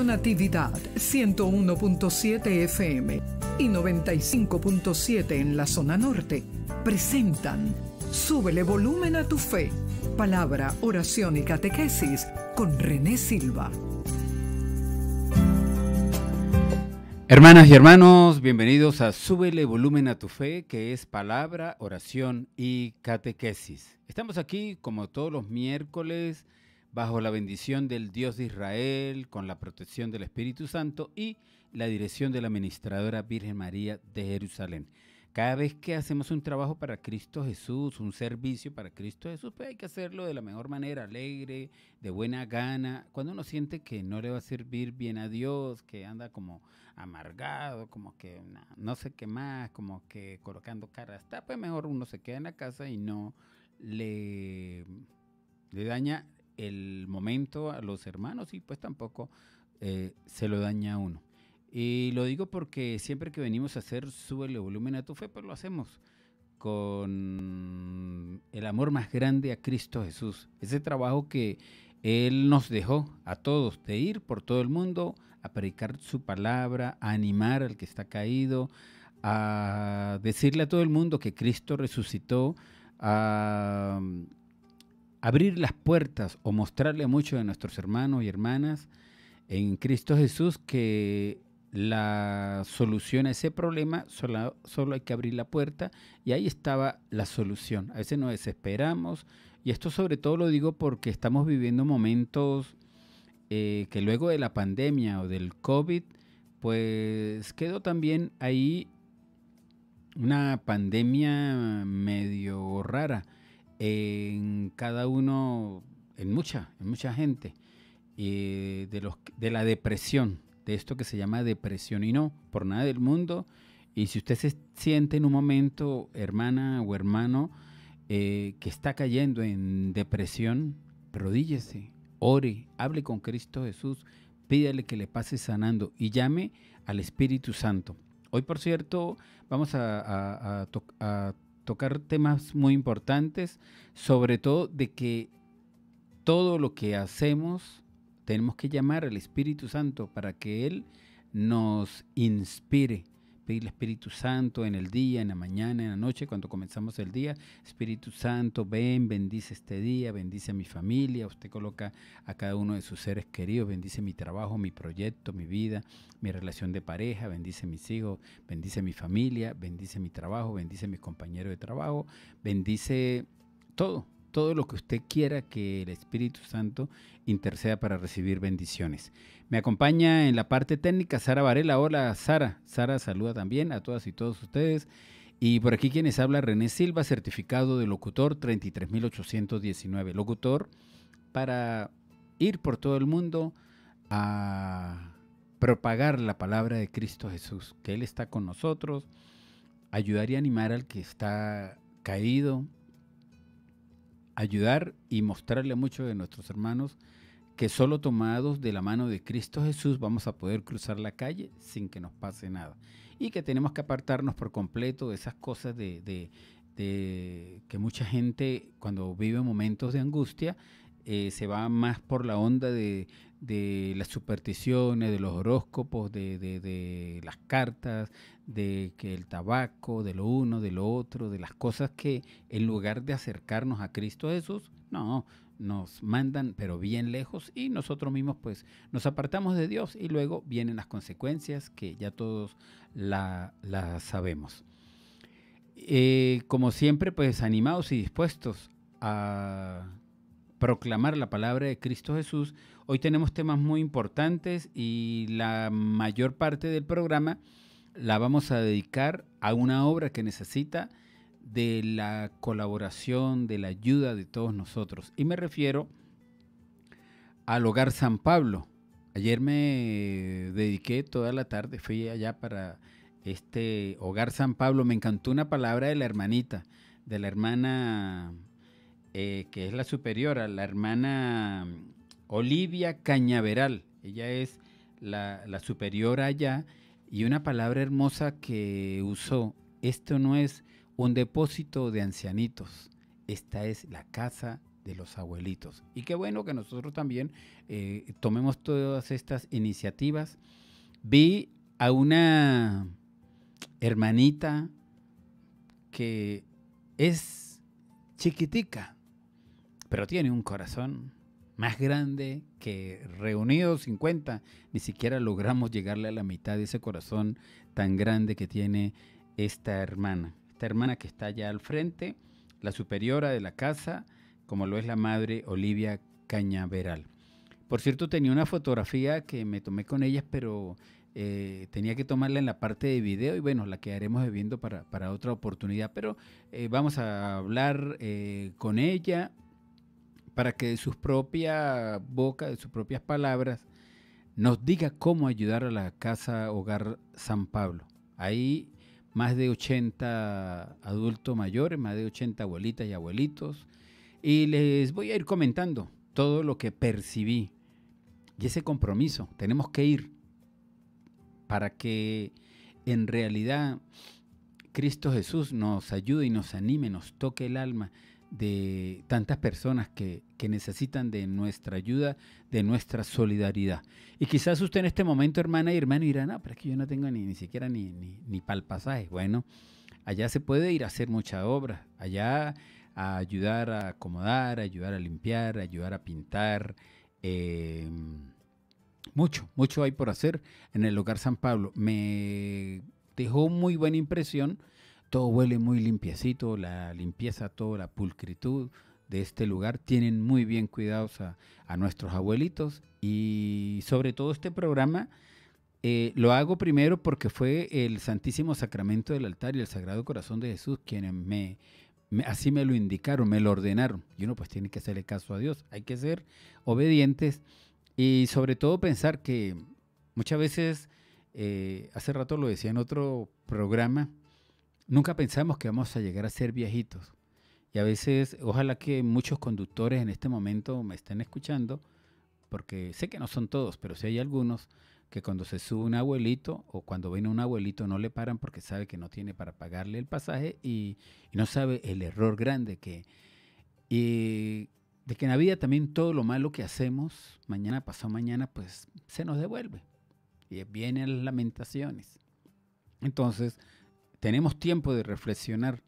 Radio Natividad 101.7 FM y 95.7 en la zona norte presentan Súbele volumen a tu fe, palabra, oración y catequesis con René Silva. Hermanas y hermanos, bienvenidos a Súbele volumen a tu fe, que es palabra, oración y catequesis. Estamos aquí como todos los miércoles bajo la bendición del Dios de Israel, con la protección del Espíritu Santo y la dirección de la Administradora Virgen María de Jerusalén. Cada vez que hacemos un trabajo para Cristo Jesús, un servicio para Cristo Jesús, pues hay que hacerlo de la mejor manera, alegre, de buena gana. Cuando uno siente que no le va a servir bien a Dios, que anda como amargado, como que no, sé qué más, como que colocando cara hasta, pues mejor uno se queda en la casa y no le, le daña el momento a los hermanos y pues tampoco eh, se lo daña a uno. Y lo digo porque siempre que venimos a hacer el Volumen a tu Fe, pues lo hacemos con el amor más grande a Cristo Jesús. Ese trabajo que Él nos dejó a todos de ir por todo el mundo a predicar su palabra, a animar al que está caído, a decirle a todo el mundo que Cristo resucitó, a abrir las puertas o mostrarle mucho de nuestros hermanos y hermanas en Cristo Jesús que la solución a ese problema solo, hay que abrir la puerta y ahí estaba la solución. A veces nos desesperamos y esto sobre todo lo digo porque estamos viviendo momentos eh, que luego de la pandemia o del COVID, pues quedó también ahí una pandemia medio rara en cada uno, en mucha, en mucha gente, eh, de, los, de la depresión, de esto que se llama depresión y no, por nada del mundo. Y si usted se siente en un momento, hermana o hermano, eh, que está cayendo en depresión, rodíllese, ore, hable con Cristo Jesús, pídale que le pase sanando y llame al Espíritu Santo. Hoy, por cierto, vamos a, a tocar temas muy importantes, sobre todo de que todo lo que hacemos tenemos que llamar al Espíritu Santo para que Él nos inspire, Espíritu Santo en el día, en la mañana, en la noche, cuando comenzamos el día. Espíritu Santo, ven, bendice este día, bendice a mi familia. Usted coloca a cada uno de sus seres queridos, bendice mi trabajo, mi proyecto, mi vida, mi relación de pareja, bendice mis hijos, bendice mi familia, bendice mi trabajo, bendice mis compañeros de trabajo, bendice todo todo lo que usted quiera que el Espíritu Santo interceda para recibir bendiciones. Me acompaña en la parte técnica Sara Varela. Hola Sara. Sara saluda también a todas y todos ustedes. Y por aquí quienes habla René Silva, certificado de locutor 33819. Locutor para ir por todo el mundo a propagar la palabra de Cristo Jesús, que Él está con nosotros, ayudar y animar al que está caído, ayudar y mostrarle a muchos de nuestros hermanos que solo tomados de la mano de Cristo Jesús vamos a poder cruzar la calle sin que nos pase nada. Y que tenemos que apartarnos por completo de esas cosas de, que mucha gente cuando vive momentos de angustia eh, se va más por la onda de, las supersticiones, de los horóscopos, de, las cartas, de que el tabaco, de lo uno, de lo otro, de las cosas que en lugar de acercarnos a Cristo Jesús, no, nos mandan pero bien lejos y nosotros mismos pues nos apartamos de Dios y luego vienen las consecuencias que ya todos las la sabemos. Eh, como siempre pues animados y dispuestos a proclamar la palabra de Cristo Jesús. Hoy tenemos temas muy importantes y la mayor parte del programa la vamos a dedicar a una obra que necesita de la colaboración, de la ayuda de todos nosotros. Y me refiero al Hogar San Pablo. Ayer me dediqué toda la tarde, fui allá para este Hogar San Pablo. Me encantó una palabra de la hermanita, de la hermana eh, que es la superiora, la hermana mm, Olivia Cañaveral. Ella es la, la superiora allá. Y una palabra hermosa que usó, esto no es un depósito de ancianitos, esta es la casa de los abuelitos. Y qué bueno que nosotros también eh, tomemos todas estas iniciativas. Vi a una hermanita que es chiquitica, pero tiene un corazón más grande que reunidos 50, ni siquiera logramos llegarle a la mitad de ese corazón tan grande que tiene esta hermana. Esta hermana que está allá al frente, la superiora de la casa, como lo es la madre Olivia Cañaveral. Por cierto, tenía una fotografía que me tomé con ellas, pero eh, tenía que tomarla en la parte de video y bueno, la quedaremos viendo para, para otra oportunidad. Pero eh, vamos a hablar eh, con ella para que de sus propias boca, de sus propias palabras, nos diga cómo ayudar a la Casa Hogar San Pablo. Hay más de 80 adultos mayores, más de 80 abuelitas y abuelitos, y les voy a ir comentando todo lo que percibí y ese compromiso. Tenemos que ir para que en realidad Cristo Jesús nos ayude y nos anime, nos toque el alma de tantas personas que, necesitan de nuestra ayuda, de nuestra solidaridad. Y quizás usted en este momento, hermana y hermano, dirá, no, pero es que yo no tengo ni, ni siquiera ni, ni, ni Bueno, allá se puede ir a hacer mucha obra, allá a ayudar a acomodar, a ayudar a limpiar, a ayudar a pintar. Em, mucho, mucho hay por hacer en el hogar San Pablo. Me dejó muy buena impresión todo huele muy limpiecito, la limpieza, toda la pulcritud de este lugar. Tienen muy bien cuidados a, nuestros abuelitos y sobre todo este programa eh, lo hago primero porque fue el Santísimo Sacramento del altar y el Sagrado Corazón de Jesús quienes me, así me lo indicaron, me lo ordenaron. Y uno pues tiene que hacerle caso a Dios, hay que ser obedientes y sobre todo pensar que muchas veces, eh, hace rato lo decía en otro programa, Nunca pensamos que vamos a llegar a ser viejitos. Y a veces, ojalá que muchos conductores en este momento me estén escuchando, porque sé que no son todos, pero sí hay algunos que cuando se sube un abuelito o cuando viene un abuelito no le paran porque sabe que no tiene para pagarle el pasaje y, no sabe el error grande que... Y de que en la vida también todo lo malo que hacemos, mañana, pasado mañana, pues se nos devuelve. Y vienen las lamentaciones. Entonces, tenemos tiempo de reflexionar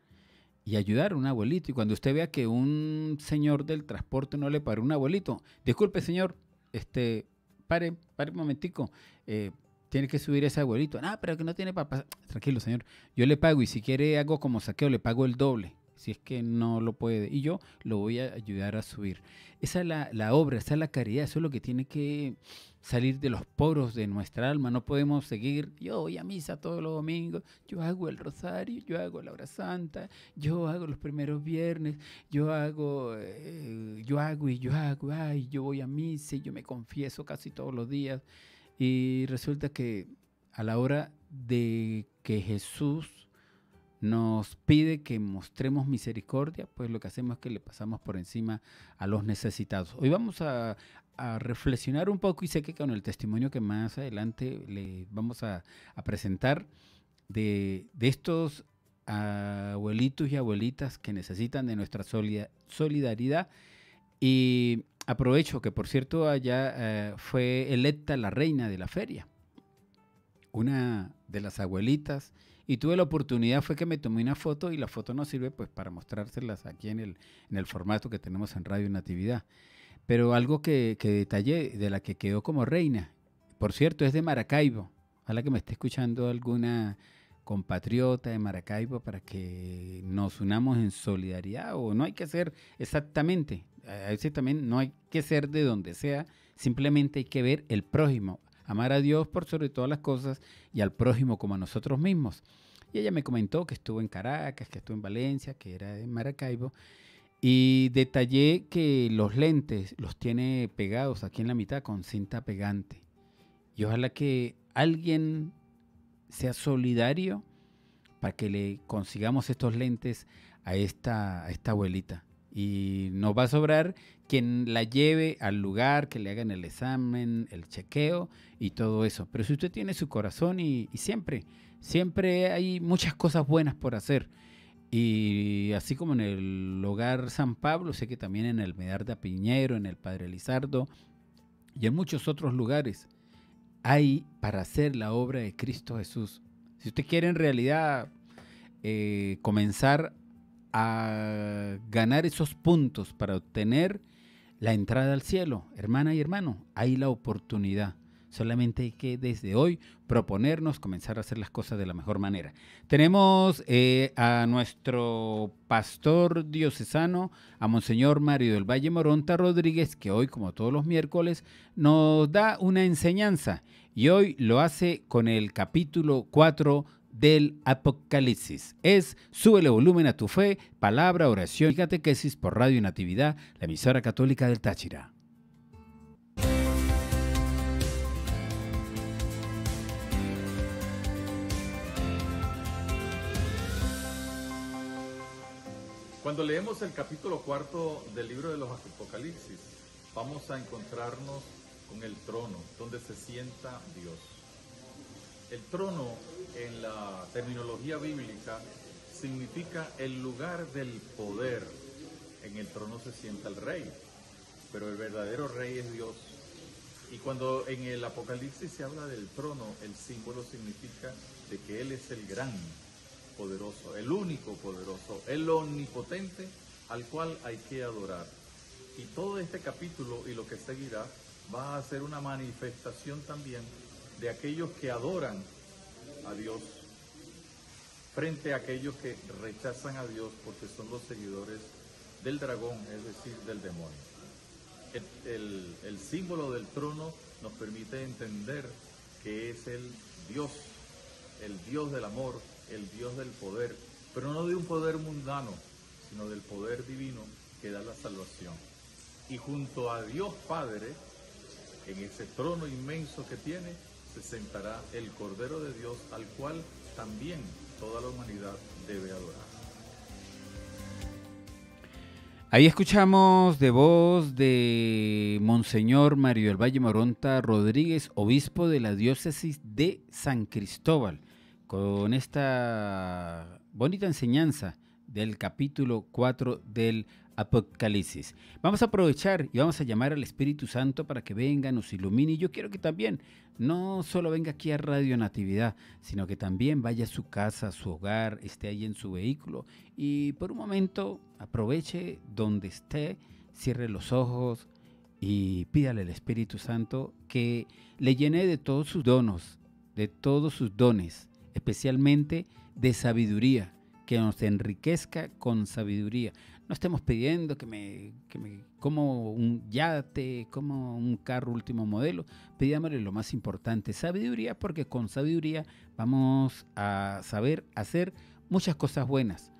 y ayudar a un abuelito. Y cuando usted vea que un señor del transporte no le paró un abuelito, disculpe señor, este, pare, pare un momentico, eh, tiene que subir ese abuelito. Ah, pero que no tiene para Tranquilo señor, yo le pago y si quiere hago como saqueo, le pago el doble si es que no lo puede, y yo lo voy a ayudar a subir. Esa es la, obra, esa es la caridad, eso es lo que tiene que salir de los poros de nuestra alma. No podemos seguir, yo voy a misa todos los domingos, yo hago el rosario, yo hago la hora santa, yo hago los primeros viernes, yo hago, eh, yo hago y yo hago, ay, yo voy a misa y yo me confieso casi todos los días. Y resulta que a la hora de que Jesús nos pide que mostremos misericordia, pues lo que hacemos es que le pasamos por encima a los necesitados. Hoy vamos a, reflexionar un poco y sé que con el testimonio que más adelante le vamos a, presentar de, estos abuelitos y abuelitas que necesitan de nuestra solidaridad. Y aprovecho que, por cierto, allá eh, fue electa la reina de la feria, una de las abuelitas y tuve la oportunidad fue que me tomé una foto y la foto no sirve pues para mostrárselas aquí en el, formato que tenemos en Radio Natividad. Pero algo que, que detallé de la que quedó como reina, por cierto, es de Maracaibo. Ojalá que me esté escuchando alguna compatriota de Maracaibo para que nos unamos en solidaridad o no hay que ser exactamente, a veces también no hay que ser de donde sea, simplemente hay que ver el prójimo amar a Dios por sobre todas las cosas y al prójimo como a nosotros mismos. Y ella me comentó que estuvo en Caracas, que estuvo en Valencia, que era en Maracaibo. Y detallé que los lentes los tiene pegados aquí en la mitad con cinta pegante. Y ojalá que alguien sea solidario para que le consigamos estos lentes a esta, a esta abuelita. Y nos va a sobrar quien la lleve al lugar, que le hagan el examen, el chequeo y todo eso. Pero si usted tiene su corazón y, siempre, siempre hay muchas cosas buenas por hacer. Y así como en el hogar San Pablo, sé que también en el Medarda Piñero, en el Padre Lizardo y en muchos otros lugares hay para hacer la obra de Cristo Jesús. Si usted quiere en realidad eh, comenzar a ganar esos puntos para obtener la entrada al cielo. Hermana y hermano, hay la oportunidad. Solamente hay que desde hoy proponernos comenzar a hacer las cosas de la mejor manera. Tenemos eh, a nuestro pastor diocesano, a Monseñor Mario del Valle Moronta Rodríguez, que hoy, como todos los miércoles, nos da una enseñanza. Y hoy lo hace con el capítulo 4 del Apocalipsis. Es Súbele volumen a tu fe, palabra, oración y catequesis por Radio Natividad, la emisora católica del Táchira. Cuando leemos el capítulo cuarto del libro de los Apocalipsis, vamos a encontrarnos con el trono donde se sienta Dios. El trono en la terminología bíblica significa el lugar del poder. En el trono se sienta el rey, pero el verdadero rey es Dios. Y cuando en el Apocalipsis se habla del trono, el símbolo significa de que Él es el gran poderoso, el único poderoso, el omnipotente al cual hay que adorar. Y todo este capítulo y lo que seguirá va a ser una manifestación también de aquellos que adoran a Dios frente a aquellos que rechazan a Dios porque son los seguidores del dragón, es decir, del demonio. El, símbolo del trono nos permite entender que es el Dios, el Dios del amor, el Dios del poder, pero no de un poder mundano, sino del poder divino que da la salvación. Y junto a Dios Padre, en ese trono inmenso que tiene, se sentará el Cordero de Dios al cual también toda la humanidad debe adorar. Ahí escuchamos de voz de Monseñor Mario del Valle Moronta Rodríguez, obispo de la diócesis de San Cristóbal, con esta bonita enseñanza del capítulo 4 del Apocalipsis. Vamos a aprovechar y vamos a llamar al Espíritu Santo para que venga, nos ilumine. Y yo quiero que también no solo venga aquí a Radio Natividad, sino que también vaya a su casa, a su hogar, esté ahí en su vehículo y por un momento aproveche donde esté, cierre los ojos y pídale al Espíritu Santo que le llene de todos sus donos, de todos sus dones, especialmente de sabiduría, que nos enriquezca con sabiduría no estemos pidiendo que me, como un yate, como un carro último modelo. Pidámosle lo más importante, sabiduría, porque con sabiduría vamos a saber hacer muchas cosas buenas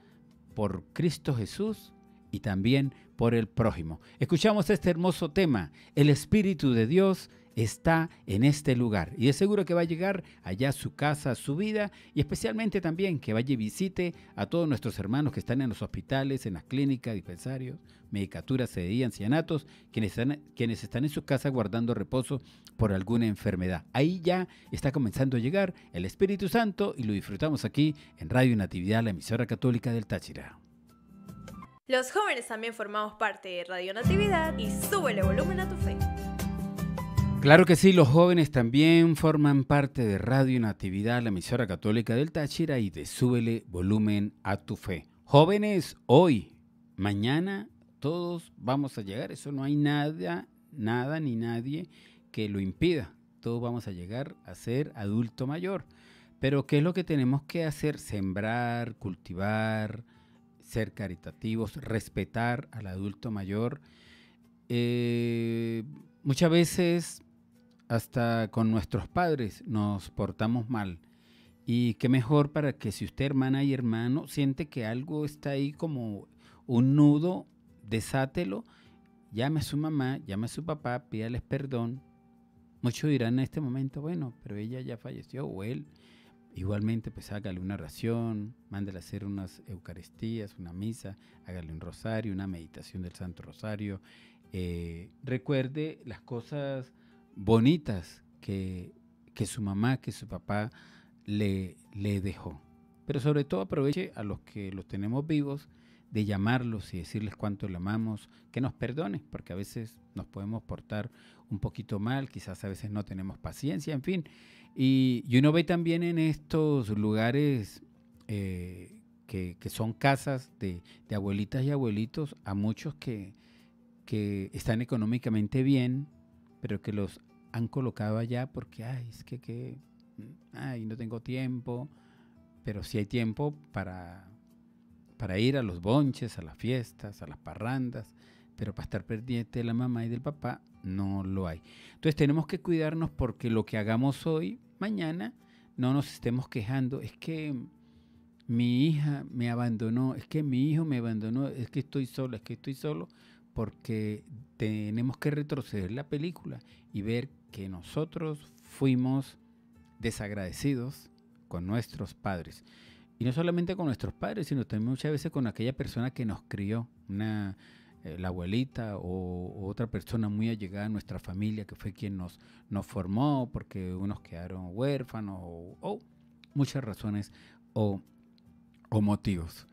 por Cristo Jesús y también por el prójimo. Escuchamos este hermoso tema, el Espíritu de Dios está en este lugar. Y es seguro que va a llegar allá a su casa, a su vida, y especialmente también que vaya y visite a todos nuestros hermanos que están en los hospitales, en las clínicas, dispensarios, medicaturas, CDI, ancianatos, quienes están, quienes están en su casa guardando reposo por alguna enfermedad. Ahí ya está comenzando a llegar el Espíritu Santo y lo disfrutamos aquí en Radio Natividad, la emisora católica del Táchira. Los jóvenes también formamos parte de Radio Natividad y sube el volumen a tu fe. Claro que sí, los jóvenes también forman parte de Radio Natividad, la emisora católica del Táchira y de Súbele Volumen a tu Fe. Jóvenes, hoy, mañana, todos vamos a llegar. Eso no hay nada, nada ni nadie que lo impida. Todos vamos a llegar a ser adulto mayor. Pero ¿qué es lo que tenemos que hacer? Sembrar, cultivar, ser caritativos, respetar al adulto mayor. Eh, muchas veces hasta con nuestros padres nos portamos mal. Y qué mejor para que si usted, hermana y hermano, siente que algo está ahí como un nudo, desátelo, llame a su mamá, llame a su papá, pídales perdón. Muchos dirán en este momento, bueno, pero ella ya falleció o él. Igualmente, pues hágale una ración mándale a hacer unas Eucaristías, una misa, hágale un rosario, una meditación del Santo Rosario. Eh, recuerde las cosas bonitas que, su mamá, que su papá le, le dejó. Pero sobre todo aproveche a los que los tenemos vivos de llamarlos y decirles cuánto le amamos, que nos perdone, porque a veces nos podemos portar un poquito mal, quizás a veces no tenemos paciencia, en fin. Y, uno ve también en estos lugares eh, que, son casas de, abuelitas y abuelitos a muchos que, que están económicamente bien, pero que los han colocado allá porque, ay, es que, que ay, no tengo tiempo, pero sí hay tiempo para, para ir a los bonches, a las fiestas, a las parrandas, pero para estar pendiente de la mamá y del papá no lo hay. Entonces tenemos que cuidarnos porque lo que hagamos hoy, mañana, no nos estemos quejando, es que mi hija me abandonó, es que mi hijo me abandonó, es que estoy solo, es que estoy solo, porque tenemos que retroceder la película y ver que nosotros fuimos desagradecidos con nuestros padres. Y no solamente con nuestros padres, sino también muchas veces con aquella persona que nos crió, eh, la abuelita o, otra persona muy allegada a nuestra familia que fue quien nos, formó, porque unos quedaron huérfanos o, muchas razones o motivos.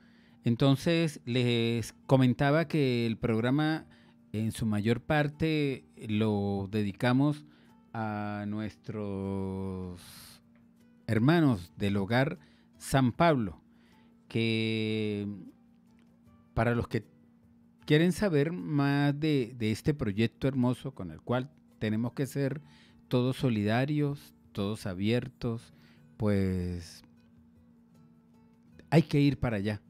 Entonces les comentaba que el programa en su mayor parte lo dedicamos a nuestros hermanos del hogar San Pablo, que para los que quieren saber más de, este proyecto hermoso con el cual tenemos que ser todos solidarios, todos abiertos, pues hay que ir para allá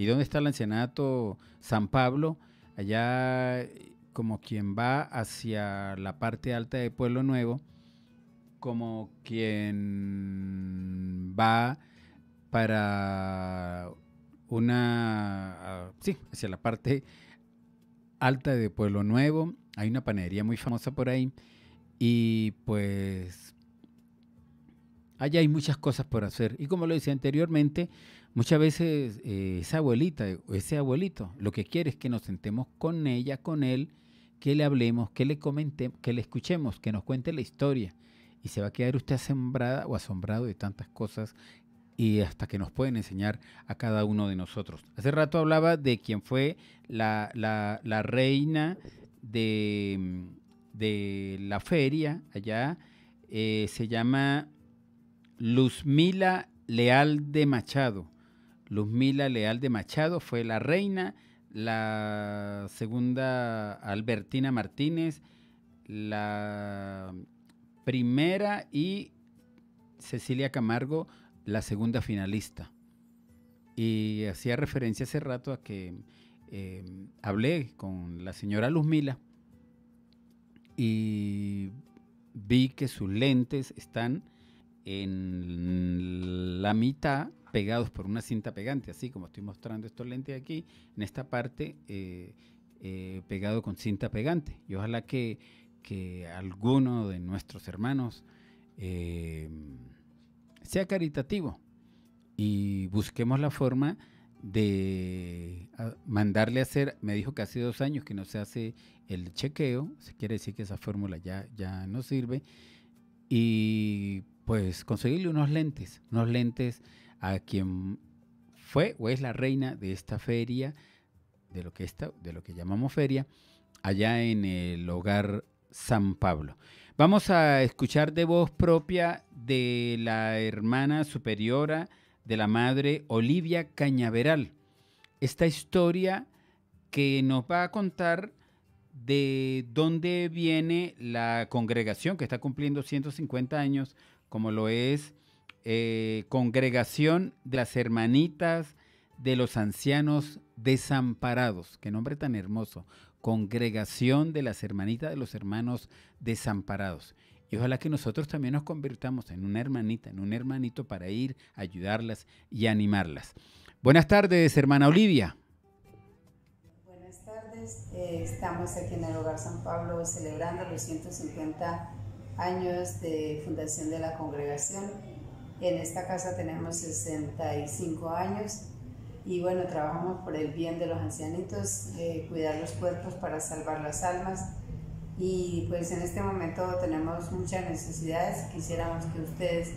¿Y dónde está el ancianato San Pablo? Allá como quien va hacia la parte alta de Pueblo Nuevo, como quien va para una, ah, sí, hacia la parte alta de Pueblo Nuevo. Hay una panadería muy famosa por ahí. Y pues allá hay muchas cosas por hacer. Y como lo decía anteriormente, Muchas veces eh, esa abuelita o ese abuelito lo que quiere es que nos sentemos con ella, con él, que le hablemos, que le comentemos, que le escuchemos, que nos cuente la historia. Y se va a quedar usted asombrada o asombrado de tantas cosas y hasta que nos pueden enseñar a cada uno de nosotros. Hace rato hablaba de quien fue la, reina mm, de, la feria allá. Eh, se llama Luzmila Leal de Machado. Luzmila Leal de Machado fue la reina, la segunda Albertina Martínez, la primera y Cecilia Camargo, la segunda finalista. Y hacía referencia hace rato a que em, hablé con la señora Luzmila y vi que sus lentes están en la mitad pegados por una cinta pegante, así como estoy mostrando estos lentes aquí, en esta parte eh, eh, pegado con cinta pegante. Y ojalá que, alguno de nuestros hermanos eh, sea caritativo y busquemos la forma de ah, mandarle a hacer, me dijo que hace dos años que no se hace el chequeo, se quiere decir que esa fórmula ya, ya no sirve, y pues conseguirle unos lentes, unos lentes a quien fue o es la reina de esta feria, de lo que, de lo que llamamos feria, allá en el hogar San Pablo. Vamos a escuchar de voz propia de la hermana superiora de la madre Olivia Cañaveral. Esta historia que nos va a contar de dónde viene la congregación que está cumpliendo 150 años, como lo es eh, congregación de las Hermanitas de los Ancianos Desamparados. Qué nombre tan hermoso. Congregación de las Hermanitas de los Hermanos Desamparados. Y ojalá que nosotros también nos convirtamos en una hermanita, en un hermanito para ir, a ayudarlas y animarlas. Buenas tardes, hermana Olivia. Buenas tardes, eh, estamos aquí en el Hogar San Pablo celebrando los 150 años de fundación de la congregación en esta casa tenemos 65 años y bueno, trabajamos por el bien de los ancianitos, eh, cuidar los cuerpos para salvar las almas y pues en este momento tenemos muchas necesidades. Quisiéramos que ustedes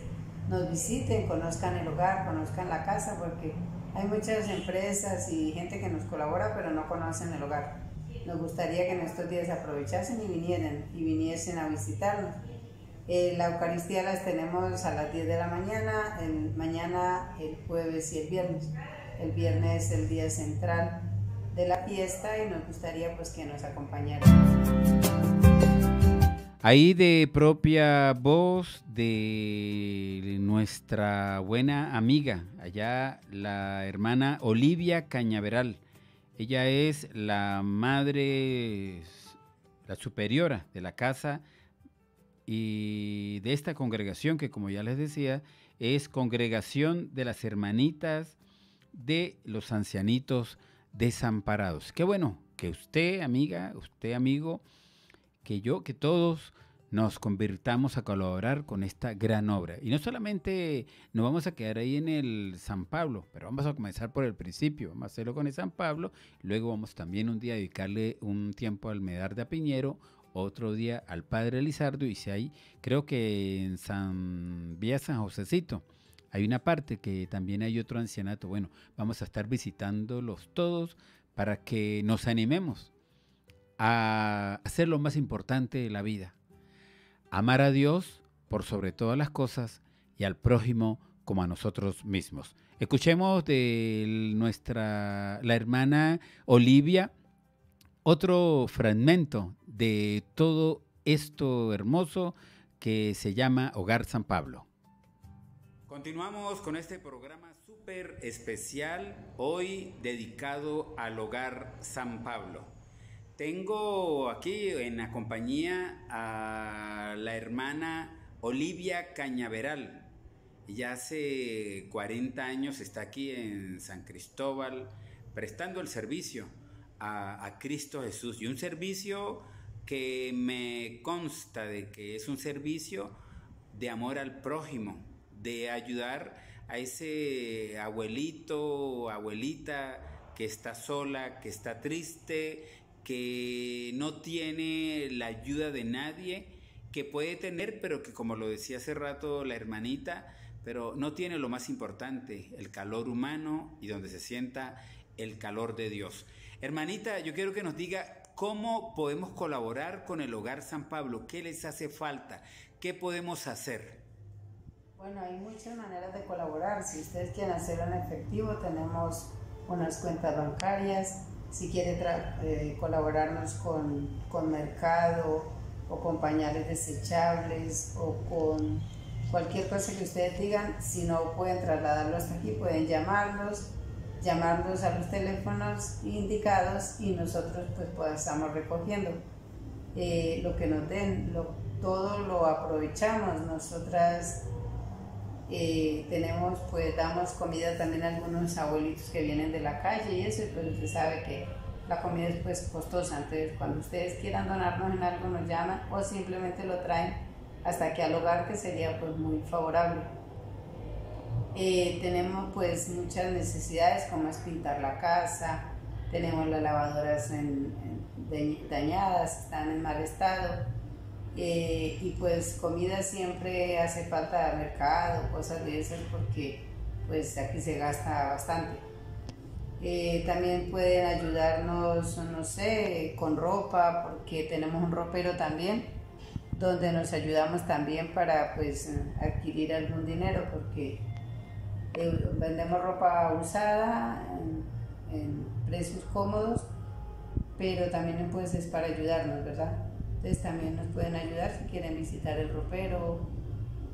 nos visiten, conozcan el hogar, conozcan la casa, porque hay muchas empresas y gente que nos colabora, pero no conocen el hogar. Nos gustaría que en estos días aprovechasen y vinieran y viniesen a visitarnos eh, la Eucaristía las tenemos a las 10 de la mañana, mañana, el jueves y el viernes. El viernes es el día central de la fiesta y nos gustaría pues, que nos acompañaran. Ahí de propia voz de nuestra buena amiga, allá la hermana Olivia Cañaveral. Ella es la madre, la superiora de la casa y de esta congregación que como ya les decía es congregación de las hermanitas de los ancianitos desamparados. Qué bueno que usted, amiga, usted, amigo, que yo, que todos nos convirtamos a colaborar con esta gran obra. Y no solamente nos vamos a quedar ahí en el San Pablo, pero vamos a comenzar por el principio, vamos a hacerlo con el San Pablo, luego vamos también un día a dedicarle un tiempo al Medar de Apiñero, otro día al padre Lizardo y si hay, creo que en San Vía San Josecito, hay una parte que también hay otro ancianato. Bueno, vamos a estar visitándolos todos para que nos animemos a hacer lo más importante de la vida. Amar a Dios por sobre todas las cosas y al prójimo como a nosotros mismos. Escuchemos de nuestra la hermana Olivia otro fragmento de todo esto hermoso que se llama Hogar San Pablo. Continuamos con este programa súper especial, hoy dedicado al Hogar San Pablo. Tengo aquí en la compañía a la hermana Olivia Cañaveral. Ya hace 40 años está aquí en San Cristóbal prestando el servicio a, Cristo Jesús y un servicio que me consta de que es un servicio de amor al prójimo, de ayudar a ese abuelito abuelita que está sola, que está triste, que no tiene la ayuda de nadie, que puede tener, pero que como lo decía hace rato la hermanita, pero no tiene lo más importante, el calor humano y donde se sienta el calor de Dios. Hermanita, yo quiero que nos diga cómo podemos colaborar con el Hogar San Pablo, qué les hace falta, qué podemos hacer. Bueno, hay muchas maneras de colaborar. Si ustedes quieren hacerlo en efectivo, tenemos unas cuentas bancarias. Si quieren eh, colaborarnos con, con mercado o con pañales desechables o con cualquier cosa que ustedes digan, si no pueden trasladarlo hasta aquí, pueden llamarlos llamarnos a los teléfonos indicados y nosotros pues, pues estamos recogiendo. Eh, lo que nos den, todo lo aprovechamos. Nosotras eh, tenemos, pues damos comida también a algunos abuelitos que vienen de la calle y eso, pues usted sabe que la comida es pues costosa, entonces cuando ustedes quieran donarnos en algo nos llaman o simplemente lo traen hasta aquí al hogar que sería pues muy favorable. Eh, tenemos pues muchas necesidades como es pintar la casa, tenemos las lavadoras dañadas, están en mal estado eh, y pues comida siempre hace falta de mercado, cosas de esas porque pues aquí se gasta bastante. Eh, también pueden ayudarnos, no sé, con ropa porque tenemos un ropero también donde nos ayudamos también para pues adquirir algún dinero porque eh, vendemos ropa usada en, precios cómodos, pero también es para ayudarnos, ¿verdad? Entonces también nos pueden ayudar si quieren visitar el ropero.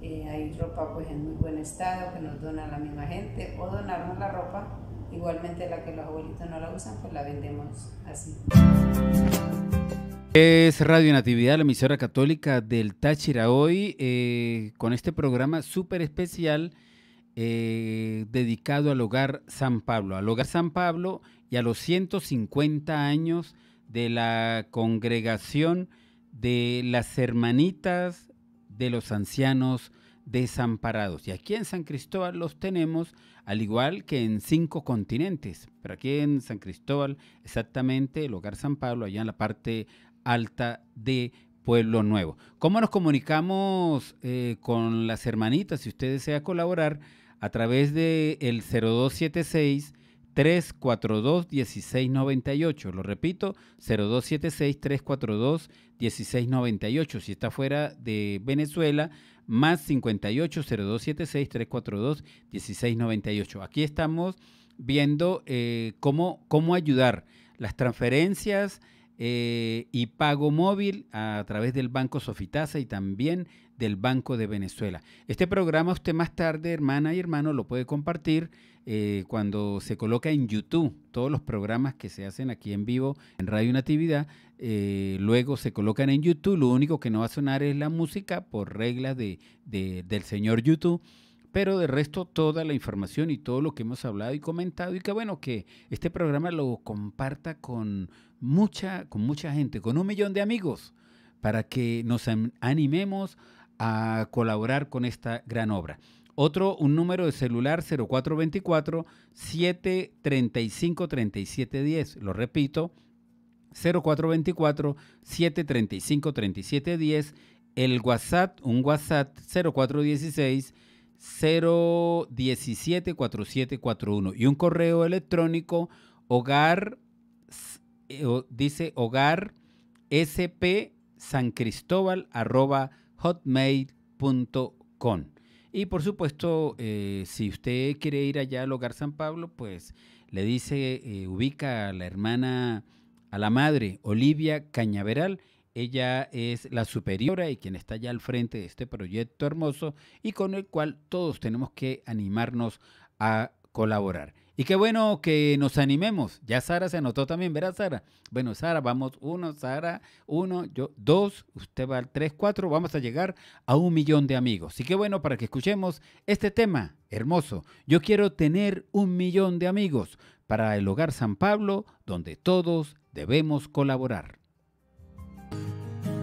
Eh, hay ropa pues en muy buen estado que nos dona la misma gente o donarnos la ropa. Igualmente la que los abuelitos no la usan, pues la vendemos así. Es Radio Natividad, la emisora católica del Táchira hoy, eh, con este programa súper especial eh, dedicado al Hogar San Pablo, al Hogar San Pablo y a los 150 años de la congregación de las hermanitas de los ancianos desamparados. Y aquí en San Cristóbal los tenemos, al igual que en cinco continentes. Pero aquí en San Cristóbal, exactamente, el Hogar San Pablo, allá en la parte alta de Pueblo Nuevo. ¿Cómo nos comunicamos eh, con las hermanitas si usted desea colaborar? a través del 0276 342-1698. Lo repito, 0276-342-1698. Si está fuera de Venezuela, más 58-0276-342-1698. Aquí estamos viendo eh, cómo, cómo ayudar las transferencias eh, y pago móvil a través del Banco Sofitasa y también del Banco de Venezuela. Este programa usted más tarde, hermana y hermano, lo puede compartir eh, cuando se coloca en YouTube. Todos los programas que se hacen aquí en vivo en Radio Natividad, eh, luego se colocan en YouTube. Lo único que no va a sonar es la música por regla del señor YouTube pero de resto toda la información y todo lo que hemos hablado y comentado y que bueno que este programa lo comparta con mucha con mucha gente, con un millón de amigos para que nos animemos a colaborar con esta gran obra. Otro, un número de celular 0424-735-3710. Lo repito, 0424-735-3710. El WhatsApp, un WhatsApp 0416. 0174741 y un correo electrónico hogar eh, dice hogar sp san cristóbal arroba hotmail.com. Y por supuesto, eh, si usted quiere ir allá al Hogar San Pablo, pues le dice, eh, ubica a la hermana, a la madre, Olivia Cañaveral. Ella es la superiora y quien está allá al frente de este proyecto hermoso y con el cual todos tenemos que animarnos a colaborar. Y qué bueno que nos animemos. Ya Sara se anotó también, ¿verdad, Sara? Bueno, Sara, vamos uno, Sara, uno, yo, dos, usted va al tres, cuatro, vamos a llegar a un millón de amigos. Y qué bueno para que escuchemos este tema hermoso. Yo quiero tener un millón de amigos para el Hogar San Pablo, donde todos debemos colaborar.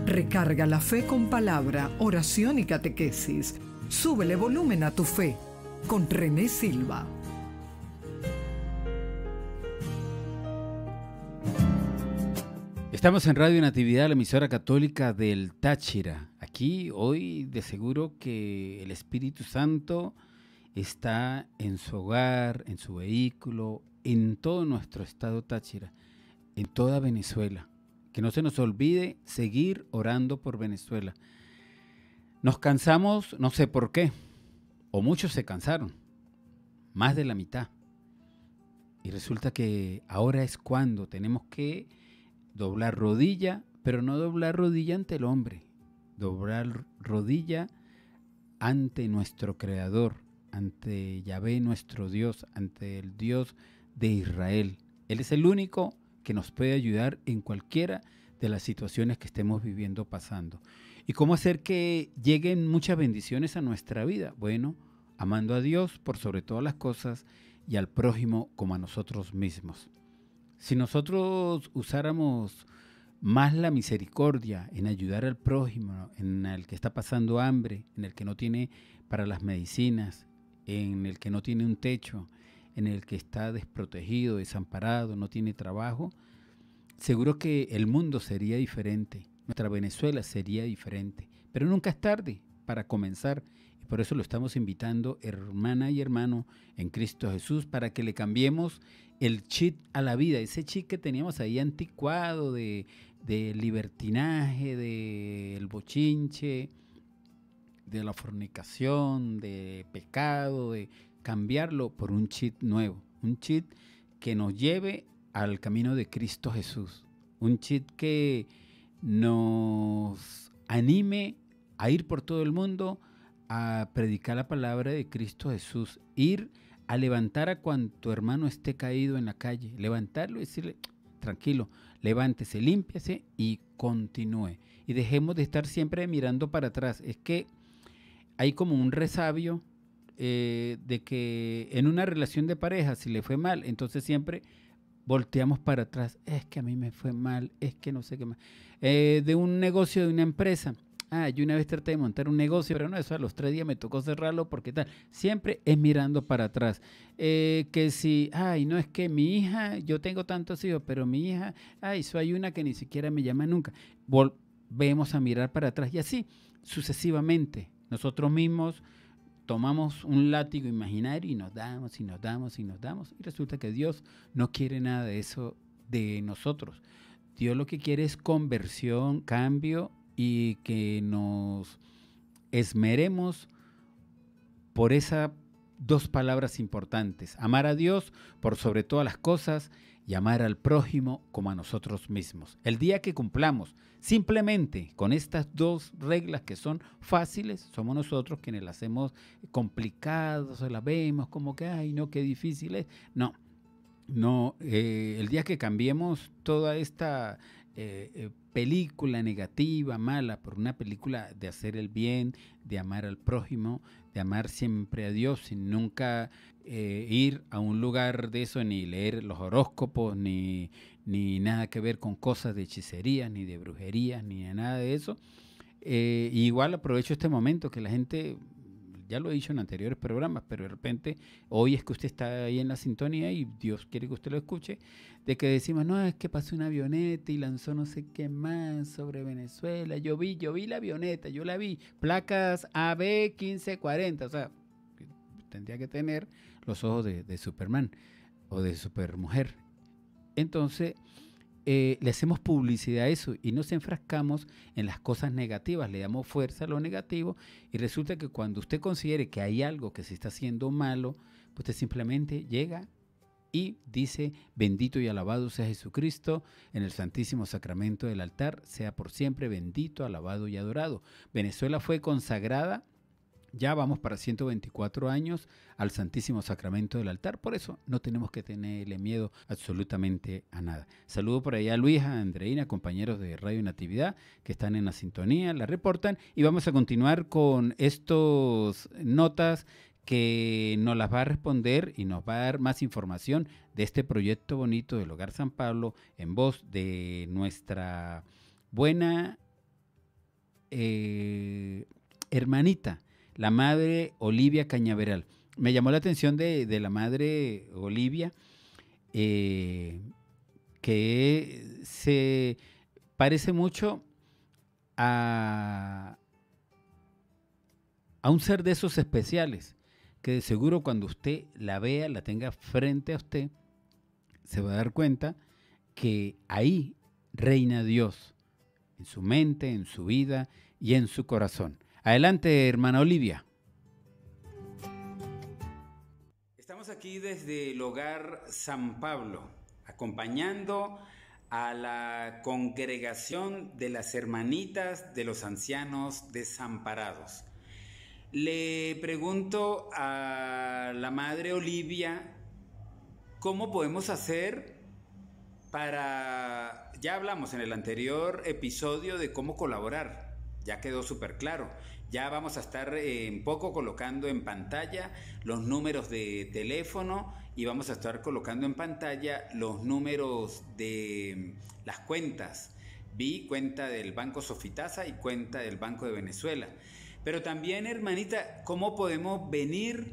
Recarga la fe con palabra, oración y catequesis. Súbele volumen a tu fe con René Silva. Estamos en Radio Natividad, la emisora católica del Táchira. Aquí hoy de seguro que el Espíritu Santo está en su hogar, en su vehículo, en todo nuestro estado Táchira, en toda Venezuela. Que no se nos olvide seguir orando por Venezuela. Nos cansamos, no sé por qué, o muchos se cansaron, más de la mitad. Y resulta que ahora es cuando tenemos que doblar rodilla, pero no doblar rodilla ante el hombre, doblar rodilla ante nuestro Creador, ante Yahvé nuestro Dios, ante el Dios de Israel. Él es el único que nos puede ayudar en cualquiera de las situaciones que estemos viviendo pasando. ¿Y cómo hacer que lleguen muchas bendiciones a nuestra vida? Bueno, amando a Dios por sobre todas las cosas y al prójimo como a nosotros mismos. Si nosotros usáramos más la misericordia en ayudar al prójimo, en el que está pasando hambre, en el que no tiene para las medicinas, en el que no tiene un techo, en el que está desprotegido, desamparado, no tiene trabajo, seguro que el mundo sería diferente, nuestra Venezuela sería diferente. Pero nunca es tarde para comenzar y por eso lo estamos invitando, hermana y hermano, en Cristo Jesús, para que le cambiemos el cheat a la vida, ese chip que teníamos ahí anticuado de, libertinaje, del bochinche, de la fornicación, de pecado, de cambiarlo por un cheat nuevo, un chit que nos lleve al camino de Cristo Jesús, un chit que nos anime a ir por todo el mundo a predicar la palabra de Cristo Jesús, ir a levantar a cuanto hermano esté caído en la calle, levantarlo y decirle, tranquilo, levántese, límpiase y continúe. Y dejemos de estar siempre mirando para atrás. Es que hay como un resabio eh, de que en una relación de pareja, si le fue mal, entonces siempre volteamos para atrás. Es que a mí me fue mal, es que no sé qué más. Eh, de un negocio, de una empresa, Ah, yo una vez traté de montar un negocio, pero no, eso a los tres días me tocó cerrarlo porque tal. Siempre es mirando para atrás. Eh, que si, ay, no es que mi hija, yo tengo tantos hijos, pero mi hija, ay, soy hay una que ni siquiera me llama nunca. Volvemos a mirar para atrás y así sucesivamente. Nosotros mismos tomamos un látigo imaginario y nos damos y nos damos y nos damos y resulta que Dios no quiere nada de eso de nosotros. Dios lo que quiere es conversión, cambio y que nos esmeremos por esas dos palabras importantes, amar a Dios por sobre todas las cosas y amar al prójimo como a nosotros mismos. El día que cumplamos simplemente con estas dos reglas que son fáciles, somos nosotros quienes las hacemos complicadas, las vemos como que, ay, no, qué difícil No, no, eh, el día que cambiemos toda esta eh, eh, película negativa, mala, por una película de hacer el bien, de amar al prójimo, de amar siempre a Dios, sin nunca eh, ir a un lugar de eso, ni leer los horóscopos, ni, ni nada que ver con cosas de hechicería, ni de brujería, ni de nada de eso. igual aprovecho este momento que la gente ya lo he dicho en anteriores programas, pero de repente hoy es que usted está ahí en la sintonía y Dios quiere que usted lo escuche, de que decimos, no, es que pasó una avioneta y lanzó no sé qué más sobre Venezuela, yo vi, yo vi la avioneta, yo la vi, placas AB 1540, o sea, tendría que tener los ojos de, de Superman o de Supermujer. Entonces, eh, le hacemos publicidad a eso y nos enfrascamos en las cosas negativas, le damos fuerza a lo negativo y resulta que cuando usted considere que hay algo que se está haciendo malo, pues usted simplemente llega y dice, bendito y alabado sea Jesucristo en el Santísimo Sacramento del altar, sea por siempre bendito, alabado y adorado. Venezuela fue consagrada ya vamos para 124 años al Santísimo Sacramento del altar, por eso no tenemos que tenerle miedo absolutamente a nada. Saludo por allá a Luis, a Andreina, compañeros de Radio Natividad que están en la sintonía, la reportan y vamos a continuar con estas notas que nos las va a responder y nos va a dar más información de este proyecto bonito del Hogar San Pablo en voz de nuestra buena eh, hermanita la madre Olivia Cañaveral. Me llamó la atención de, la madre Olivia, eh, que se parece mucho a, a un ser de esos especiales, que de seguro cuando usted la vea, la tenga frente a usted, se va a dar cuenta que ahí reina Dios, en su mente, en su vida y en su corazón. Adelante, hermana Olivia. Estamos aquí desde el hogar San Pablo, acompañando a la congregación de las hermanitas de los ancianos desamparados. Le pregunto a la madre Olivia cómo podemos hacer para, ya hablamos en el anterior episodio de cómo colaborar, ya quedó súper claro, ya vamos a estar en eh, poco colocando en pantalla los números de teléfono y vamos a estar colocando en pantalla los números de mm, las cuentas. Vi cuenta del Banco Sofitasa y cuenta del Banco de Venezuela. Pero también, hermanita, ¿cómo podemos venir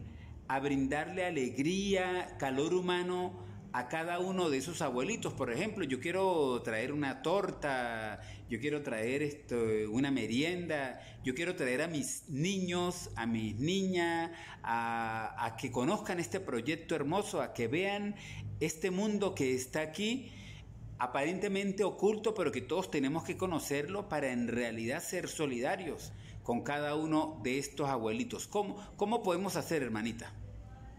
a brindarle alegría, calor humano a cada uno de esos abuelitos. Por ejemplo, yo quiero traer una torta, yo quiero traer este, una merienda, yo quiero traer a mis niños, a mis niñas, a, que conozcan este proyecto hermoso, a que vean este mundo que está aquí aparentemente oculto, pero que todos tenemos que conocerlo para en realidad ser solidarios con cada uno de estos abuelitos. ¿Cómo, cómo podemos hacer, hermanita?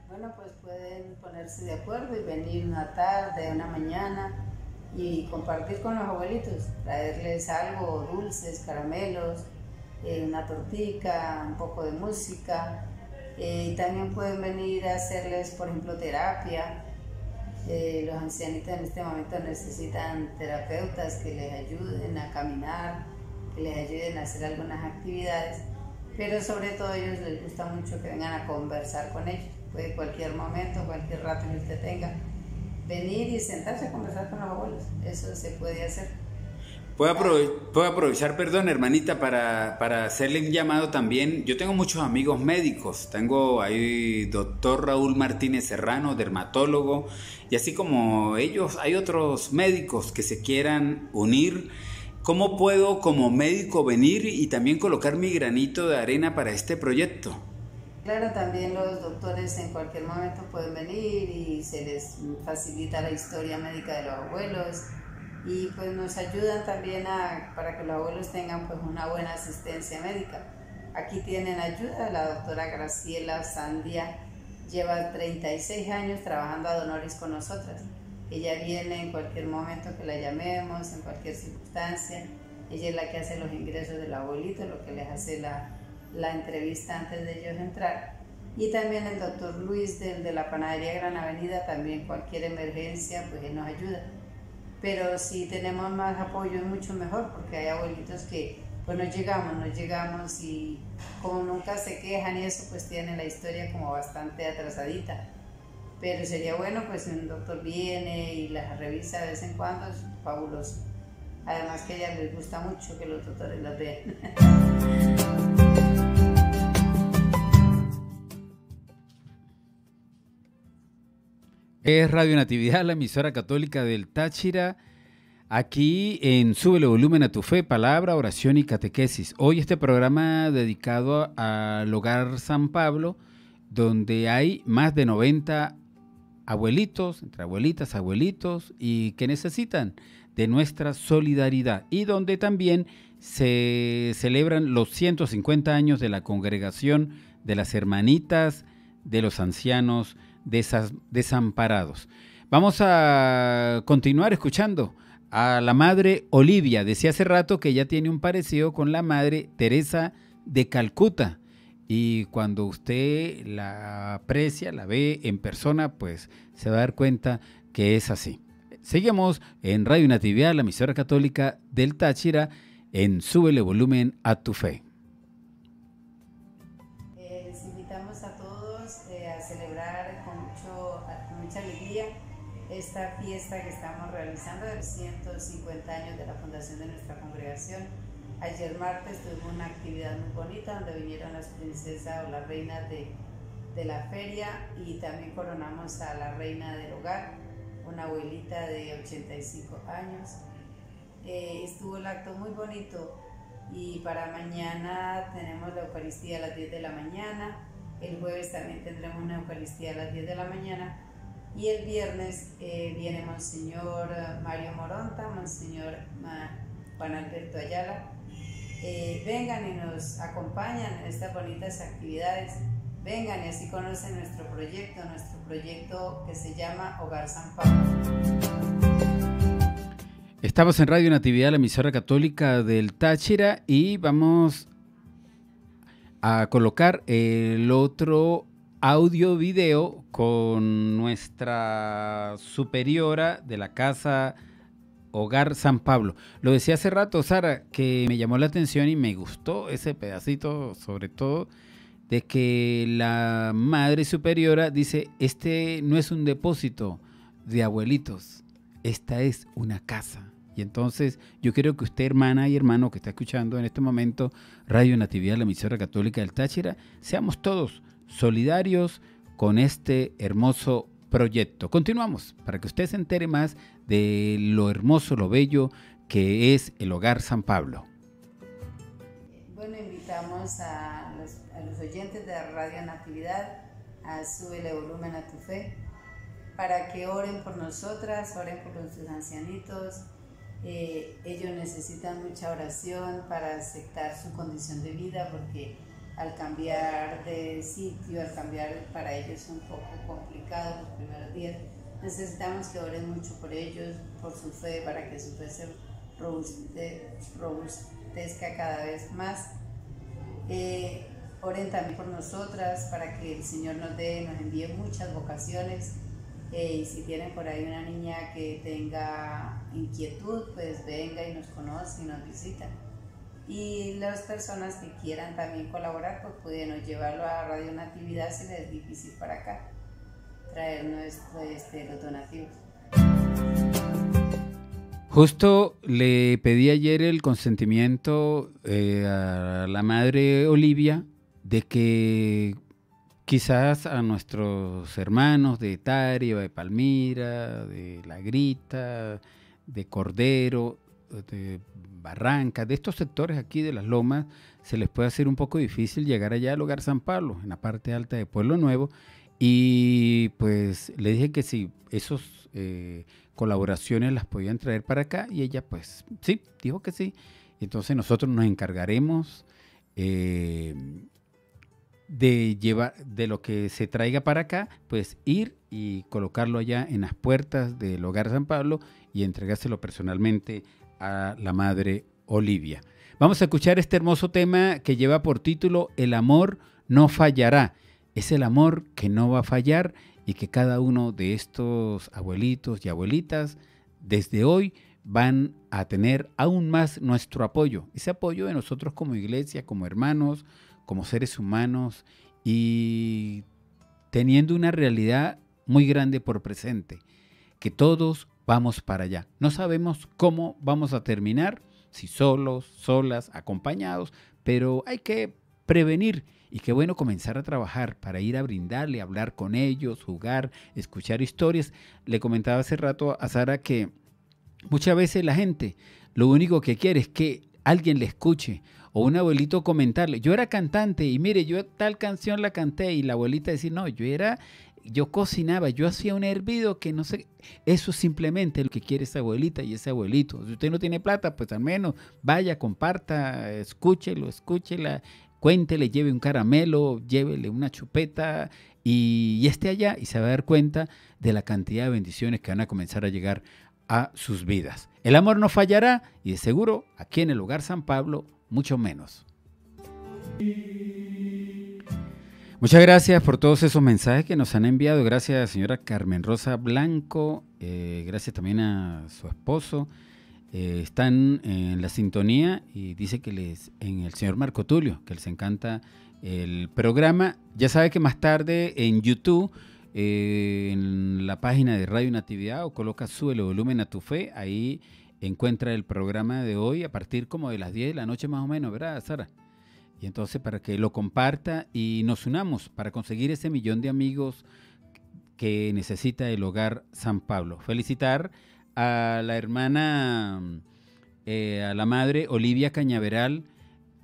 Bueno, pues pueden ponerse de acuerdo y venir una tarde, una mañana y compartir con los abuelitos, traerles algo, dulces, caramelos, eh, una tortica, un poco de música. Eh, también pueden venir a hacerles, por ejemplo, terapia. Eh, los ancianitos en este momento necesitan terapeutas que les ayuden a caminar, que les ayuden a hacer algunas actividades, pero sobre todo a ellos les gusta mucho que vengan a conversar con ellos en cualquier momento, cualquier rato que usted tenga, venir y sentarse a conversar con los abuelos. Eso se puede hacer. Puedo, puedo aprovechar, perdón, hermanita, para, para, hacerle un llamado también. Yo tengo muchos amigos médicos. Tengo ahí doctor Raúl Martínez Serrano, dermatólogo, y así como ellos, hay otros médicos que se quieran unir. ¿Cómo puedo como médico venir y también colocar mi granito de arena para este proyecto? Claro, también los doctores en cualquier momento pueden venir y se les facilita la historia médica de los abuelos y pues nos ayudan también a, para que los abuelos tengan pues una buena asistencia médica. Aquí tienen ayuda, la doctora Graciela Sandia lleva 36 años trabajando a donores con nosotras. Ella viene en cualquier momento que la llamemos, en cualquier circunstancia. Ella es la que hace los ingresos del abuelito, lo que les hace la la entrevista antes de ellos entrar. Y también el doctor Luis del de la panadería Gran Avenida, también cualquier emergencia, pues él nos ayuda. Pero si tenemos más apoyo es mucho mejor, porque hay abuelitos que pues no llegamos, no llegamos y como nunca se quejan y eso, pues tienen la historia como bastante atrasadita. Pero sería bueno, pues un doctor viene y las revisa de vez en cuando, es fabuloso. Además que a ellas les gusta mucho que los doctores las vean. Es Radio Natividad, la emisora católica del Táchira, aquí en Súbele Volumen a tu Fe, Palabra, Oración y Catequesis. Hoy este programa dedicado al Hogar San Pablo, donde hay más de 90 abuelitos, entre abuelitas, abuelitos, y que necesitan de nuestra solidaridad, y donde también se celebran los 150 años de la congregación de las hermanitas de los ancianos, desamparados. Vamos a continuar escuchando a la madre Olivia. Decía hace rato que ella tiene un parecido con la madre Teresa de Calcuta. Y cuando usted la aprecia, la ve en persona, pues se va a dar cuenta que es así. Seguimos en Radio Natividad, la emisora católica del Táchira, en Súbele Volumen a tu Fe. esta fiesta que estamos realizando de 150 años de la fundación de nuestra congregación. Ayer martes tuvo una actividad muy bonita donde vinieron las princesas o las reinas de, la feria y también coronamos a la reina del hogar, una abuelita de 85 años. Eh, estuvo el acto muy bonito y para mañana tenemos la Eucaristía a las 10 de la mañana. El jueves también tendremos una Eucaristía a las 10 de la mañana y el viernes eh, viene Monseñor Mario Moronta, Monseñor Juan Alberto Ayala. Eh, vengan y nos acompañan en estas bonitas actividades. Vengan y así conocen nuestro proyecto, nuestro proyecto que se llama Hogar San Pablo. Estamos en Radio Natividad, la emisora católica del Táchira, y vamos a colocar el otro audio video con nuestra superiora de la casa Hogar San Pablo. Lo decía hace rato, Sara, que me llamó la atención y me gustó ese pedacito, sobre todo de que la madre superiora dice, este no es un depósito de abuelitos, esta es una casa. Y entonces yo quiero que usted, hermana y hermano que está escuchando en este momento Radio Natividad, la emisora católica del Táchira, seamos todos solidarios con este hermoso proyecto. Continuamos para que usted se entere más de lo hermoso, lo bello que es el Hogar San Pablo. Bueno, invitamos a los, oyentes de Radio Natividad a el Volumen a tu Fe para que oren por nosotras, oren por nuestros ancianitos. Eh, ellos necesitan mucha oración para aceptar su condición de vida porque al cambiar de sitio, al cambiar, para ellos es un poco complicado los primeros días. Necesitamos que oren mucho por ellos, por su fe, para que su fe se robustezca cada vez más. Eh, oren también por nosotras, para que el Señor nos dé, nos envíe muchas vocaciones. Eh, y si tienen por ahí una niña que tenga inquietud, pues venga y nos conoce y nos visita y las personas que quieran también colaborar, pues pueden llevarlo a Radio Natividad si les es difícil para acá, traer nuestro, este, los donativos. Justo le pedí ayer el consentimiento eh, a la madre Olivia de que quizás a nuestros hermanos de Tario, de Palmira, de La Grita, de Cordero, de Barrancas, de estos sectores aquí de las lomas, se les puede hacer un poco difícil llegar allá al hogar San Pablo, en la parte alta de Pueblo Nuevo. Y pues le dije que si esas eh, colaboraciones las podían traer para acá y ella pues sí, dijo que sí. Entonces nosotros nos encargaremos eh, de llevar de lo que se traiga para acá, pues ir y colocarlo allá en las puertas del hogar San Pablo y entregárselo personalmente a la madre Olivia. Vamos a escuchar este hermoso tema que lleva por título El amor no fallará. Es el amor que no va a fallar y que cada uno de estos abuelitos y abuelitas desde hoy van a tener aún más nuestro apoyo. Ese apoyo de nosotros como iglesia, como hermanos, como seres humanos y teniendo una realidad muy grande por presente, que todos vamos para allá. No sabemos cómo vamos a terminar, si solos, solas, acompañados, pero hay que prevenir y qué bueno comenzar a trabajar para ir a brindarle, hablar con ellos, jugar, escuchar historias. Le comentaba hace rato a Sara que muchas veces la gente lo único que quiere es que alguien le escuche o un abuelito comentarle, yo era cantante y mire, yo tal canción la canté y la abuelita decía no, yo era yo cocinaba, yo hacía un hervido que no sé, eso simplemente lo que quiere esa abuelita y ese abuelito. Si usted no tiene plata, pues al menos vaya, comparta, escúchelo, escúchela, cuéntele, lleve un caramelo, llévele una chupeta y, y esté allá y se va a dar cuenta de la cantidad de bendiciones que van a comenzar a llegar a sus vidas. El amor no fallará y de seguro aquí en el hogar San Pablo mucho menos. Muchas gracias por todos esos mensajes que nos han enviado. Gracias, señora Carmen Rosa Blanco. Eh, gracias también a su esposo. Eh, están en la sintonía y dice que les, en el señor Marco Tulio, que les encanta el programa. Ya sabe que más tarde en YouTube, eh, en la página de Radio Natividad, o coloca suelo volumen a tu fe, ahí encuentra el programa de hoy a partir como de las 10 de la noche más o menos, ¿verdad, Sara? Y entonces para que lo comparta y nos unamos para conseguir ese millón de amigos que necesita el hogar San Pablo. Felicitar a la hermana, eh, a la madre Olivia Cañaveral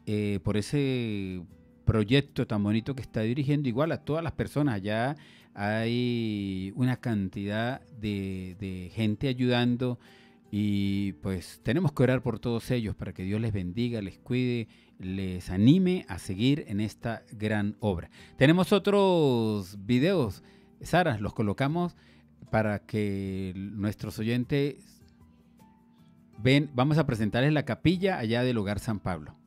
eh, por ese proyecto tan bonito que está dirigiendo, igual a todas las personas. Allá hay una cantidad de gente ayudando y pues tenemos que orar por todos ellos para que Dios les bendiga, les cuide les anime a seguir en esta gran obra. Tenemos otros videos, Sara, los colocamos para que nuestros oyentes ven, vamos a presentarles la capilla allá del hogar San Pablo.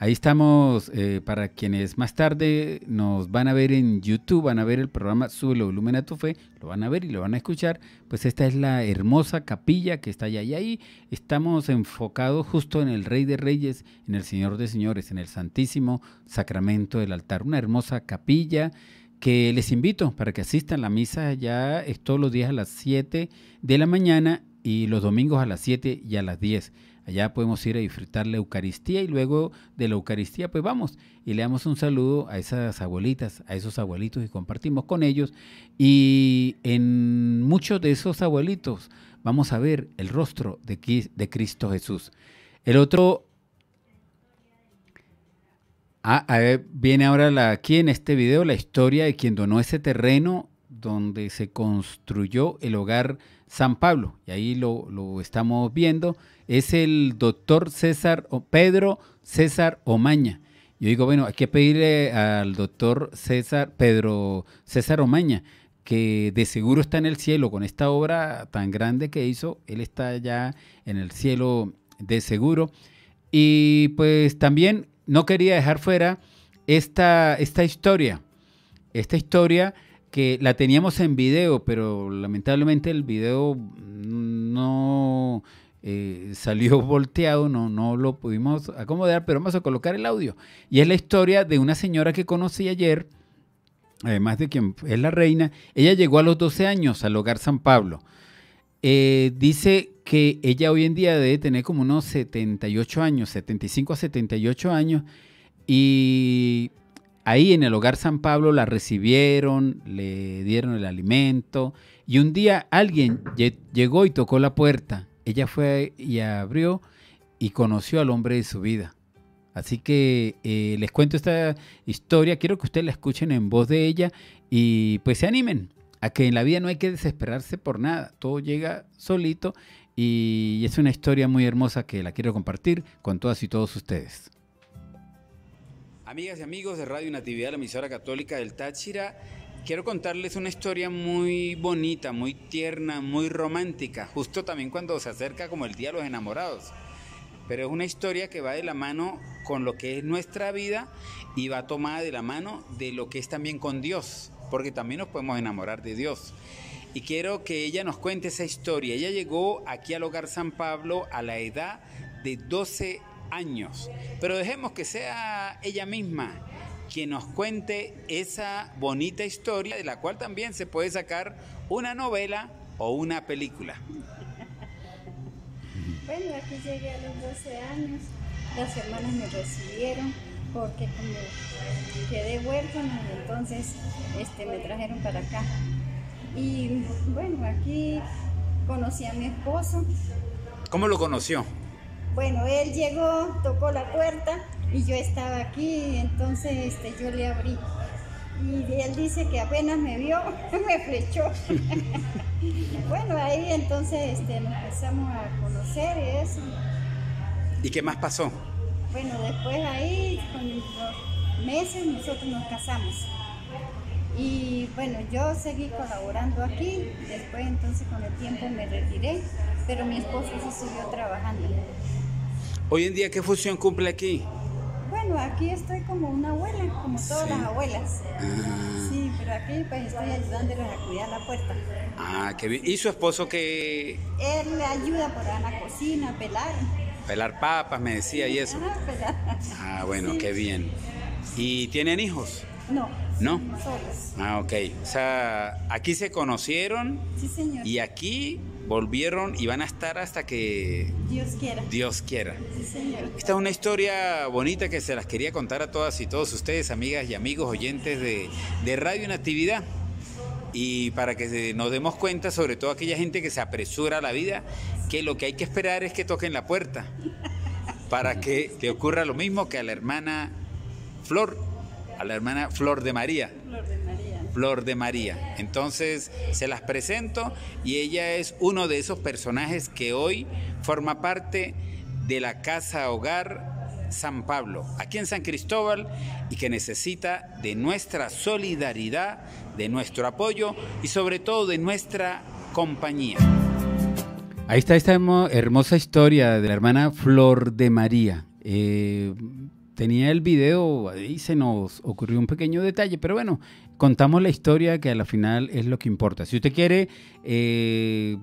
Ahí estamos eh, para quienes más tarde nos van a ver en YouTube, van a ver el programa Sube el volumen a tu fe, lo van a ver y lo van a escuchar. Pues esta es la hermosa capilla que está allá y ahí estamos enfocados justo en el Rey de Reyes, en el Señor de Señores, en el Santísimo Sacramento del altar. Una hermosa capilla que les invito para que asistan. La misa ya es todos los días a las 7 de la mañana y los domingos a las 7 y a las 10. Allá podemos ir a disfrutar la Eucaristía y luego de la Eucaristía pues vamos y le damos un saludo a esas abuelitas, a esos abuelitos y compartimos con ellos. Y en muchos de esos abuelitos vamos a ver el rostro de, Cristo Jesús. El otro... Ah, a ver, viene ahora aquí en este video la historia de quien donó ese terreno donde se construyó el hogar San Pablo, y ahí lo, estamos viendo, es el doctor César, Pedro César Omaña. Yo digo, bueno, hay que pedirle al doctor César, Pedro César Omaña, que de seguro está en el cielo con esta obra tan grande que hizo, él está ya en el cielo de seguro. Y pues también no quería dejar fuera esta, esta historia, esta historia que la teníamos en video, pero lamentablemente el video no eh, salió volteado, no, no lo pudimos acomodar, pero vamos a colocar el audio. Y es la historia de una señora que conocí ayer, además de quien es la reina. Ella llegó a los 12 años al hogar San Pablo. Eh, dice que ella hoy en día debe tener como unos 78 años, 75 a 78 años, y Ahí en el hogar San Pablo la recibieron, le dieron el alimento y un día alguien llegó y tocó la puerta. Ella fue y abrió y conoció al hombre de su vida. Así que eh, les cuento esta historia, quiero que ustedes la escuchen en voz de ella y pues se animen a que en la vida no hay que desesperarse por nada, todo llega solito y es una historia muy hermosa que la quiero compartir con todas y todos ustedes. Amigas y amigos de Radio Natividad, la emisora católica del Táchira, quiero contarles una historia muy bonita, muy tierna, muy romántica, justo también cuando se acerca como el Día de los Enamorados. Pero es una historia que va de la mano con lo que es nuestra vida y va tomada de la mano de lo que es también con Dios, porque también nos podemos enamorar de Dios. Y quiero que ella nos cuente esa historia. Ella llegó aquí al Hogar San Pablo a la edad de 12 años años. Pero dejemos que sea ella misma quien nos cuente esa bonita historia de la cual también se puede sacar una novela o una película. Bueno, aquí llegué a los 12 años, las hermanas me recibieron porque como quedé huérfana, entonces este, me trajeron para acá. Y bueno, aquí conocí a mi esposo. ¿Cómo lo conoció? Bueno, él llegó, tocó la puerta y yo estaba aquí, entonces este, yo le abrí. Y él dice que apenas me vio, me flechó. bueno, ahí entonces este, empezamos a conocer y eso. ¿Y qué más pasó? Bueno, después ahí, con los meses, nosotros nos casamos. Y bueno, yo seguí colaborando aquí, después entonces con el tiempo me retiré, pero mi esposo se siguió trabajando. Hoy en día, ¿qué función cumple aquí? Bueno, aquí estoy como una abuela, como todas las abuelas. Ah. Sí, pero aquí pues estoy ayudándoles a cuidar la puerta. Ah, qué bien. ¿Y su esposo qué? Él le ayuda por a la cocina, pelar. Pelar papas, me decía, y eso. Ah, ah bueno, qué bien. ¿Y tienen hijos? No. ¿No? Ah, ok. O sea, aquí se conocieron. Sí, señor. Y aquí volvieron y van a estar hasta que Dios quiera. Dios quiera. Esta es una historia bonita que se las quería contar a todas y todos ustedes, amigas y amigos oyentes de, Radio Radio actividad. Y para que nos demos cuenta, sobre todo aquella gente que se apresura a la vida, que lo que hay que esperar es que toquen la puerta, para que le ocurra lo mismo que a la hermana Flor, a la hermana Flor de María. Flor de María. Entonces se las presento y ella es uno de esos personajes que hoy forma parte de la casa hogar San Pablo, aquí en San Cristóbal, y que necesita de nuestra solidaridad, de nuestro apoyo y sobre todo de nuestra compañía. Ahí está esta hermosa historia de la hermana Flor de María. Eh, tenía el video y se nos ocurrió un pequeño detalle, pero bueno, contamos la historia que a la final es lo que importa. Si usted quiere eh,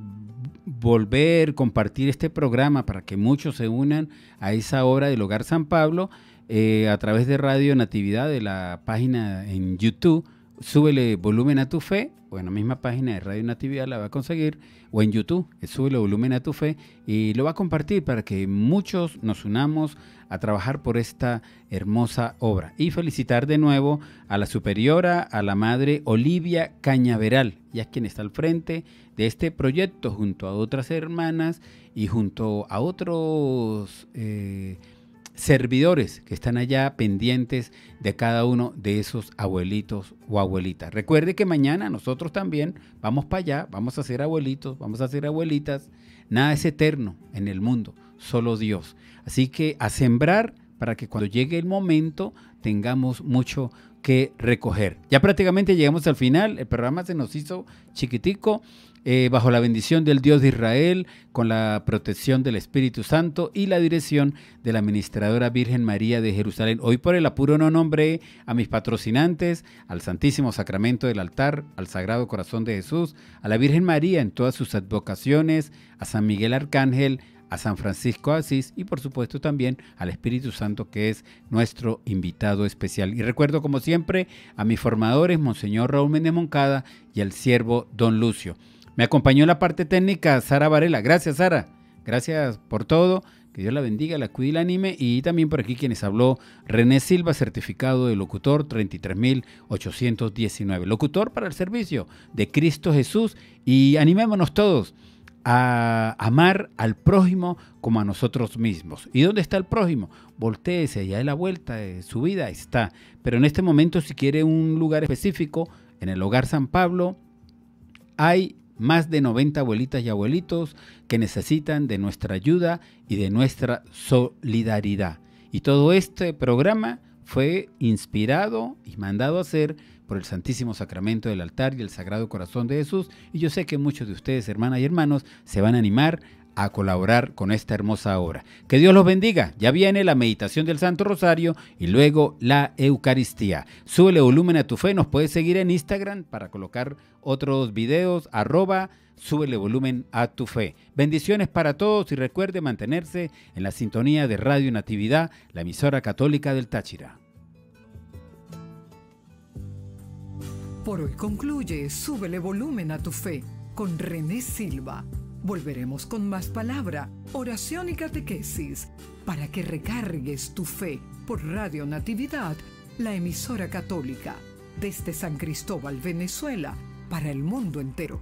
volver, compartir este programa para que muchos se unan a esa obra del Hogar San Pablo, eh, a través de Radio Natividad, de la página en YouTube, súbele volumen a tu fe, o en la misma página de Radio Natividad la va a conseguir, o en YouTube, eh, súbele volumen a tu fe, y lo va a compartir para que muchos nos unamos a trabajar por esta hermosa obra. Y felicitar de nuevo a la superiora, a la madre Olivia Cañaveral, ya quien está al frente de este proyecto junto a otras hermanas y junto a otros eh, servidores que están allá pendientes de cada uno de esos abuelitos o abuelitas. Recuerde que mañana nosotros también vamos para allá, vamos a ser abuelitos, vamos a ser abuelitas. Nada es eterno en el mundo, solo Dios. Así que a sembrar para que cuando llegue el momento tengamos mucho que recoger. Ya prácticamente llegamos al final, el programa se nos hizo chiquitico, eh, bajo la bendición del Dios de Israel, con la protección del Espíritu Santo y la dirección de la Administradora Virgen María de Jerusalén. Hoy por el apuro no nombré a mis patrocinantes, al Santísimo Sacramento del altar, al Sagrado Corazón de Jesús, a la Virgen María en todas sus advocaciones, a San Miguel Arcángel, a San Francisco Asís y por supuesto también al Espíritu Santo que es nuestro invitado especial. Y recuerdo como siempre a mis formadores, Monseñor Raúl Méndez Moncada y al siervo Don Lucio. Me acompañó en la parte técnica Sara Varela. Gracias Sara, gracias por todo. Que Dios la bendiga, la cuide y la anime. Y también por aquí quienes habló, René Silva, certificado de locutor 33819. Locutor para el servicio de Cristo Jesús. Y animémonos todos a amar al prójimo como a nosotros mismos. ¿Y dónde está el prójimo? Voltéese, ya de la vuelta de su vida está. Pero en este momento, si quiere un lugar específico, en el Hogar San Pablo, hay más de 90 abuelitas y abuelitos que necesitan de nuestra ayuda y de nuestra solidaridad. Y todo este programa fue inspirado y mandado a hacer por el Santísimo Sacramento del altar y el Sagrado Corazón de Jesús. Y yo sé que muchos de ustedes, hermanas y hermanos, se van a animar a colaborar con esta hermosa obra. Que Dios los bendiga. Ya viene la meditación del Santo Rosario y luego la Eucaristía. Súbele volumen a tu fe. Nos puedes seguir en Instagram para colocar otros videos. Arroba, súbele volumen a tu fe. Bendiciones para todos y recuerde mantenerse en la sintonía de Radio Natividad, la emisora católica del Táchira. Por hoy concluye Súbele volumen a tu fe con René Silva. Volveremos con más palabra, oración y catequesis para que recargues tu fe por Radio Natividad, la emisora católica, desde San Cristóbal, Venezuela, para el mundo entero.